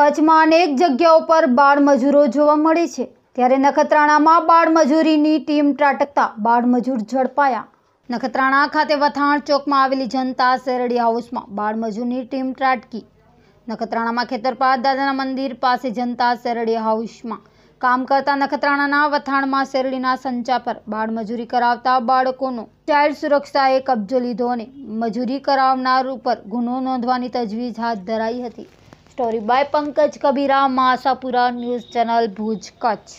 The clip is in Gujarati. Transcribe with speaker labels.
Speaker 1: કચ્છમાં અનેક જગ્યાઓ પર બાળમજૂરો જોવા મળે છે ત્યારે નખત્રાણામાં બાળમજૂરીની ટીમ ત્રાટકતા બાળમજૂર ઝડપાયા નખત્રાણા ખાતે વથાણ ચોકમાં આવેલી જનતા શેરડી હાઉસમાં બાળ ટીમ ત્રાટકી નખત્રાણામાં ખેતરપાળ દાદાના મંદિર પાસે જનતા શેરડી હાઉસમાં કામ કરતા નખત્રાણાના વથાણમાં શેરડીના સંચા પર બાળમજૂરી કરાવતા બાળકોનો ચાઇલ્ડ સુરક્ષાએ કબજો લીધો અને મજૂરી કરાવનાર ઉપર ગુનો નોંધવાની તજવીજ હાથ ધરાઈ હતી story by Pankaj Kabira Masapura news channel Bhuj Kutch